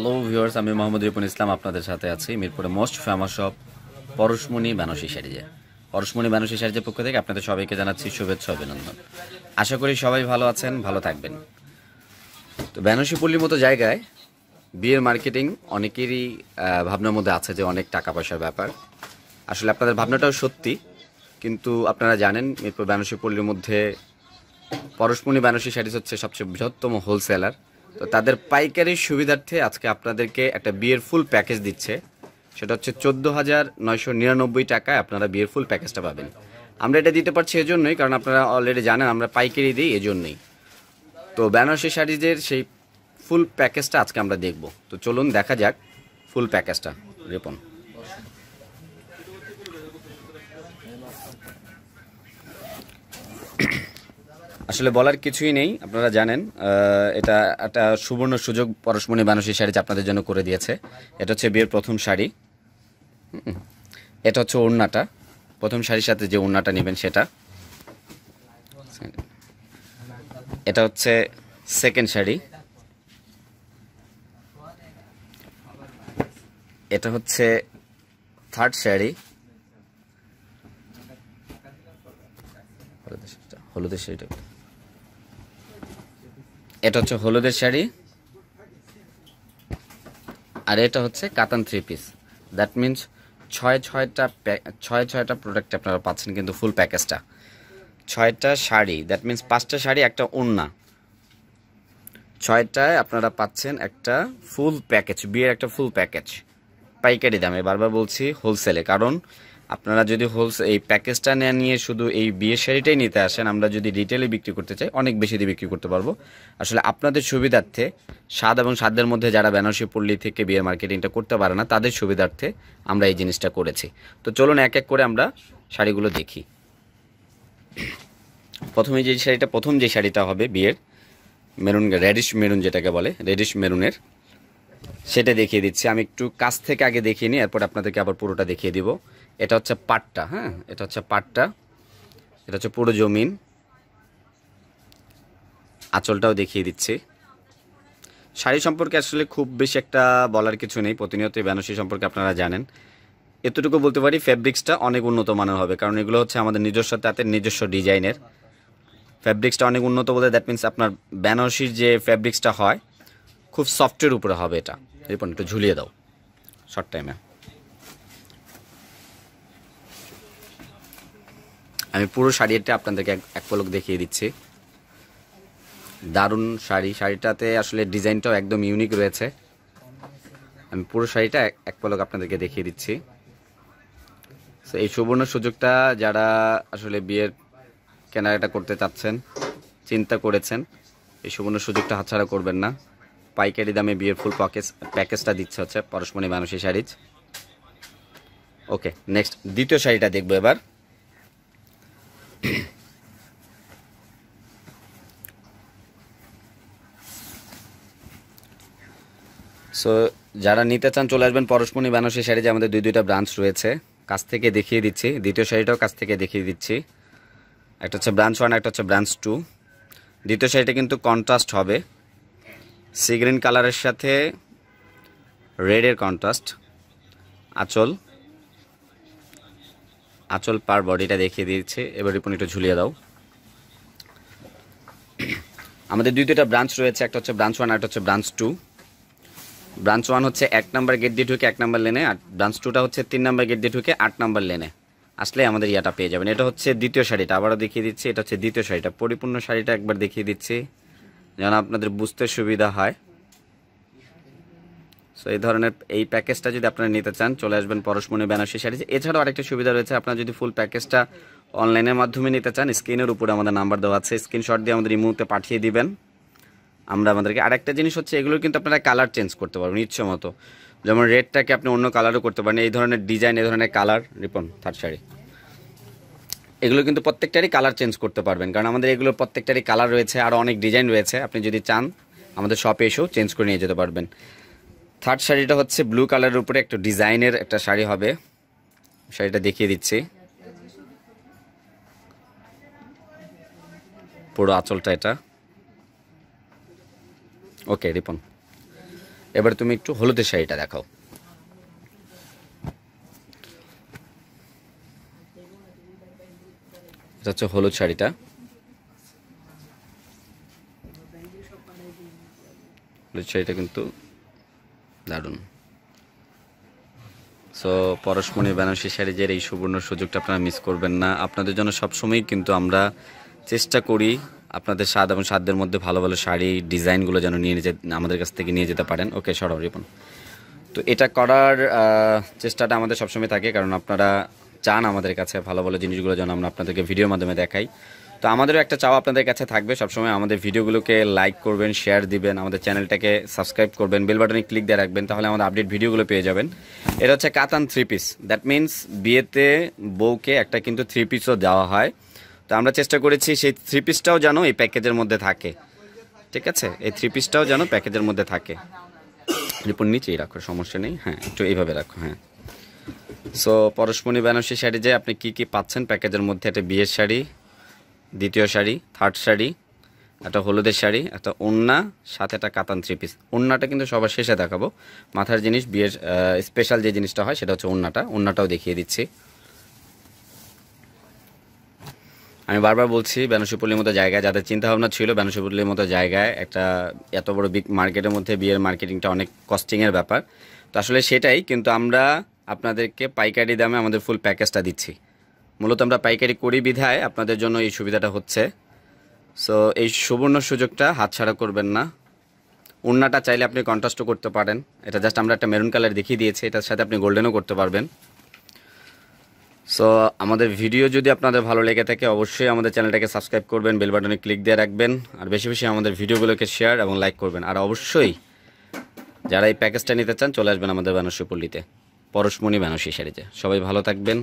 Hello viewers আমি মোহাম্মদ রিপুন ইসলাম আপনাদের সাথে আছি মিরপুরে most famous shop Poroshmoni Bansi শাড়িজে পরশমণি বানসী শাড়িজের পক্ষ থেকে আপনাদের সবাইকে জানাচ্ছি শুভেচ্ছা অভিনন্দন আশা করি সবাই ভালো আছেন ভালো থাকবেন তো পল্লীর মতো জায়গায় বিয়ের মার্কেটিং অনেকেরই ভাবনার মধ্যে আছে যে অনেক টাকা পয়সার ব্যাপার আসলে আপনাদের ভাবনাটাও সত্যি কিন্তু আপনারা জানেন মিরপুর পল্লীর মধ্যে পরশমণি বানসী শাড়িজ হচ্ছে সবচেয়ে বৃহত্তম হোলসেলার তো তাদের পাইকারি সুবিধার্থে আজকে আপনাদেরকে একটা বিয়ের ফুল প্যাকেজ দিচ্ছে সেটা হচ্ছে চোদ্দো হাজার নয়শো নিরানব্বই টাকায় আপনারা বিয়ের ফুল প্যাকেজটা পাবেন আমরা এটা দিতে পারছি এজন্যই কারণ আপনারা অলরেডি জানেন আমরা পাইকারি দিই এজন্যই তো বেনারসি শাড়িদের সেই ফুল প্যাকেজটা আজকে আমরা দেখব তো চলুন দেখা যাক ফুল প্যাকেজটা রেপন you. আসলে বলার কিছুই নেই আপনারা জানেন এটা একটা সুবর্ণ সুযোগ পরশমণি বানসী শাড়িটা আপনাদের জন্য করে দিয়েছে এটা হচ্ছে বিয়ের প্রথম শাড়ি এটা হচ্ছে ওড়নাটা প্রথম শাড়ির সাথে যে ওড়নাটা নেবেন সেটা এটা হচ্ছে সেকেন্ড শাড়ি এটা হচ্ছে থার্ড শাড়ি হলুদের শাড়িটা এটা হচ্ছে হলুদের শাড়ি আর এটা হচ্ছে কাতান থ্রি পিস দ্যাট মিনস ছয় ছয়টা ছয় ছয়টা প্রোডাক্ট আপনারা পাচ্ছেন কিন্তু ফুল প্যাকেজটা ছয়টা শাড়ি দ্যাট মিন্স পাঁচটা শাড়ি একটা ওড়না ছয়টায় আপনারা পাচ্ছেন একটা ফুল প্যাকেজ বিয়ের একটা ফুল প্যাকেজ পাইকারি দামে বারবার বলছি হোলসেলে কারণ আপনারা যদি হোলস এই প্যাকেজটা না নিয়ে শুধু এই বিয়ের শাড়িটাই নিতে আসেন আমরা যদি রিটেলে বিক্রি করতে চাই অনেক বেশি দিয়ে বিক্রি করতে পারবো আসলে আপনাদের সুবিধার্থে স্বাদ এবং স্বাদের মধ্যে যারা বেনারসি পল্লী থেকে বিয়ের মার্কেটিংটা করতে পারে না তাদের সুবিধার্থে আমরা এই জিনিসটা করেছি তো চলুন এক এক করে আমরা শাড়িগুলো দেখি প্রথমে যে শাড়িটা প্রথম যে শাড়িটা হবে বিয়ের মেরুন রেডিশ মেরুন যেটাকে বলে রেডিশ মেরুনের সেটা দেখিয়ে দিচ্ছি আমি একটু কাছ থেকে আগে দেখিয়ে নিই এরপর আপনাদেরকে আবার পুরোটা দেখিয়ে দিব এটা হচ্ছে পাটটা হ্যাঁ এটা হচ্ছে পাটটা এটা হচ্ছে পুরো জমিন আঁচলটাও দেখিয়ে দিচ্ছি শাড়ি সম্পর্কে আসলে খুব বেশি একটা বলার কিছু নেই প্রতিনিয়ত বেনারসি সম্পর্কে আপনারা জানেন এতটুকু বলতে পারি ফ্যাব্রিক্সটা অনেক উন্নত মানের হবে কারণ এগুলো হচ্ছে আমাদের নিজস্ব তাতে নিজস্ব ডিজাইনের ফ্যাব্রিক্সটা অনেক উন্নত বলতে দ্যাট মিন্স আপনার বেনারসির যে ফ্যাব্রিক্সটা হয় খুব সফটের উপরে হবে এটা এরপর একটু ঝুলিয়ে দাও শর্ট টাইমে আমি পুরো শাড়িটা আপনাদেরকে এক পলক দেখিয়ে দিচ্ছি দারুণ শাড়ি শাড়িটাতে আসলে ডিজাইনটাও একদম ইউনিক রয়েছে আমি পুরো শাড়িটা এক পলক আপনাদেরকে দেখিয়ে দিচ্ছি তো এই সুবর্ণ সুযোগটা যারা আসলে বিয়ের কেনাকাটা করতে চাচ্ছেন চিন্তা করেছেন এই সুবর্ণ সুযোগটা হাতছাড়া করবেন না পাইকারি দামে বিয়ের ফুল প্যাকেজ প্যাকেজটা দিচ্ছে হচ্ছে পরশমণি মানুষের শাড়ি ওকে নেক্সট দ্বিতীয় শাড়িটা দেখবো এবার সো যারা নিতে চান চলে আসবেন পরশমণি বানসী শাড়ি যে আমাদের দুই দুইটা ব্রাঞ্চ রয়েছে কাছ থেকে দেখিয়ে দিচ্ছি দ্বিতীয় শাড়িটাও কাছ থেকে দেখিয়ে দিচ্ছি একটা হচ্ছে ব্রাঞ্চ ওয়ান একটা হচ্ছে ব্রাঞ্চ টু দ্বিতীয় শাড়িটা কিন্তু কন্ট্রাস্ট হবে সি গ্রিন কালারের সাথে রেডের কন্ট্রাস্ট আঁচল আঁচল পার বডিটা দেখিয়ে দিচ্ছে এবার রিপন একটু ঝুলিয়ে দাও আমাদের দুই দুইটা ব্রাঞ্চ রয়েছে একটা হচ্ছে ব্রাঞ্চ ওয়ান একটা হচ্ছে ব্রাঞ্চ টু ব্রাঞ্চ ওয়ান হচ্ছে এক নাম্বার গেট দিয়ে ঢুকে এক নাম্বার লেনে আর ব্রাঞ্চ টুটা হচ্ছে তিন নাম্বার গেট দিয়ে ঢুকে আট নাম্বার লেনে আসলে আমাদের ইয়াটা পেয়ে যাবেন এটা হচ্ছে দ্বিতীয় শাড়িটা আবারও দেখিয়ে দিচ্ছি এটা হচ্ছে দ্বিতীয় শাড়িটা পরিপূর্ণ শাড়িটা একবার দেখিয়ে দিচ্ছি যেন আপনাদের বুঝতে সুবিধা হয় সো এই ধরনের এই প্যাকেজটা যদি আপনারা নিতে চান চলে আসবেন পরশমণি বেনারসি শাড়ি এছাড়াও আরেকটা সুবিধা রয়েছে আপনারা যদি ফুল প্যাকেজটা অনলাইনের মাধ্যমে নিতে চান স্ক্রিনের উপরে আমাদের নাম্বার দেওয়া আছে স্ক্রিনশট দিয়ে আমাদের মুহূর্তে পাঠিয়ে দিবেন আমরা আমাদেরকে আর একটা জিনিস হচ্ছে এগুলো কিন্তু আপনারা কালার চেঞ্জ করতে পারবেন ইচ্ছে মতো যেমন রেডটাকে আপনি অন্য কালারও করতে পারেন এই ধরনের ডিজাইন এই ধরনের কালার রিপন থার্ড শাড়ি এগুলো কিন্তু প্রত্যেকটারই কালার চেঞ্জ করতে পারবেন কারণ আমাদের এগুলোর প্রত্যেকটারই কালার রয়েছে আর অনেক ডিজাইন রয়েছে আপনি যদি চান আমাদের শপে এসেও চেঞ্জ করে নিয়ে যেতে পারবেন থার্ড শাড়িটা হচ্ছে ব্লু কালারের উপরে একটু ডিজাইনের একটা শাড়ি হবে শাড়িটা দেখিয়ে দিচ্ছি পুরো আঁচলটা এটা ওকে রিপন এবার তুমি একটু হলুদের শাড়িটা দেখাও এটা হচ্ছে হলুদ শাড়িটা হলুদ শাড়িটা কিন্তু দারুণ সো পরশমণি বেনারসি শাড়িজের এই সুবর্ণ সুযোগটা আপনারা মিস করবেন না আপনাদের জন্য সবসময়ই কিন্তু আমরা চেষ্টা করি আপনাদের স্বাদ এবং সাধ্যের মধ্যে ভালো ভালো শাড়ি ডিজাইনগুলো যেন নিয়ে যে আমাদের কাছ থেকে নিয়ে যেতে পারেন ওকে সরব রিপন তো এটা করার চেষ্টাটা আমাদের সবসময় থাকে কারণ আপনারা চান আমাদের কাছে ভালো ভালো জিনিসগুলো যেন আমরা আপনাদেরকে ভিডিওর মাধ্যমে দেখাই তো আমাদেরও একটা চাওয়া আপনাদের কাছে থাকবে সবসময় আমাদের ভিডিওগুলোকে লাইক করবেন শেয়ার দিবেন আমাদের চ্যানেলটাকে সাবস্ক্রাইব করবেন বেল বাটনে ক্লিক দিয়ে রাখবেন তাহলে আমাদের আপডেট ভিডিওগুলো পেয়ে যাবেন এটা হচ্ছে কাতান থ্রি পিস দ্যাট মিন্স বিয়েতে বউকে একটা কিন্তু থ্রি পিসও দেওয়া হয় তো আমরা চেষ্টা করেছি সেই থ্রি পিসটাও যেন এই প্যাকেজের মধ্যে থাকে ঠিক আছে এই থ্রি পিসটাও যেন প্যাকেজের মধ্যে থাকে রিপোর্ট নিচেই রাখো সমস্যা নেই হ্যাঁ একটু এইভাবে রাখো হ্যাঁ সো পরশমণি বেনারসি শাড়ি যে আপনি কি কি পাচ্ছেন প্যাকেজের মধ্যে একটা বিয়ের শাড়ি দ্বিতীয় শাড়ি থার্ড শাড়ি একটা হলুদের শাড়ি একটা ওন্না সাথে একটা কাতান থ্রি পিস ওন্নাটা কিন্তু সবার শেষে দেখাবো মাথার জিনিস বিয়ের স্পেশাল যে জিনিসটা হয় সেটা হচ্ছে ওন্নাটা ওন্নাটাও দেখিয়ে দিচ্ছি আমি বারবার বলছি বেনাসিপল্লির মতো জায়গায় যাদের চিন্তাভাবনা ছিল বেনাসিপল্লির মতো জায়গায় একটা এত বড় বিগ মার্কেটের মধ্যে বিয়ের মার্কেটিংটা অনেক কস্টিংয়ের ব্যাপার তো আসলে সেটাই কিন্তু আমরা আপনাদেরকে পাইকারি দামে আমাদের ফুল প্যাকেজটা দিচ্ছি মূলত আমরা পাইকারি করি বিধায় আপনাদের জন্য এই সুবিধাটা হচ্ছে সো এই সুবর্ণ সুযোগটা হাতছাড়া করবেন না ওড়নাটা চাইলে আপনি কন্ট্রাস্টও করতে পারেন এটা জাস্ট আমরা একটা মেরুন কালার দেখিয়ে দিয়েছি এটার সাথে আপনি গোল্ডেনও করতে পারবেন সো আমাদের ভিডিও যদি আপনাদের ভালো লেগে থাকে অবশ্যই আমাদের চ্যানেলটাকে সাবস্ক্রাইব করবেন বেল বাটনে ক্লিক দিয়ে রাখবেন আর বেশি বেশি আমাদের ভিডিওগুলোকে শেয়ার এবং লাইক করবেন আর অবশ্যই যারা এই প্যাকেজটা নিতে চান চলে আসবেন আমাদের বেনারসি পল্লীতে পরশমণি বেনারসি শাড়িতে সবাই ভালো থাকবেন